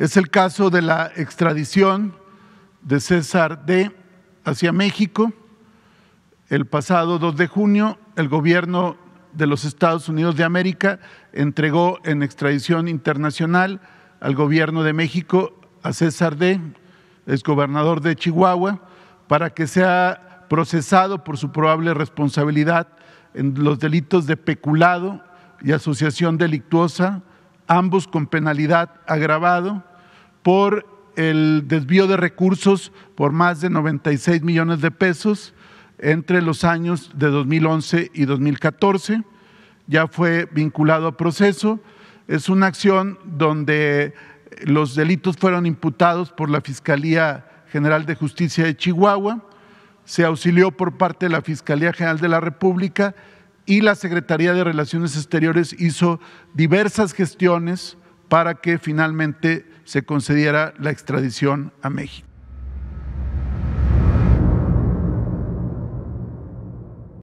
Es el caso de la extradición de César D. hacia México. El pasado 2 de junio, el gobierno de los Estados Unidos de América entregó en extradición internacional al gobierno de México a César D., exgobernador de Chihuahua, para que sea procesado por su probable responsabilidad en los delitos de peculado y asociación delictuosa, ambos con penalidad agravado, por el desvío de recursos por más de 96 millones de pesos entre los años de 2011 y 2014. Ya fue vinculado a proceso. Es una acción donde los delitos fueron imputados por la Fiscalía General de Justicia de Chihuahua, se auxilió por parte de la Fiscalía General de la República y la Secretaría de Relaciones Exteriores hizo diversas gestiones para que finalmente se concediera la extradición a México.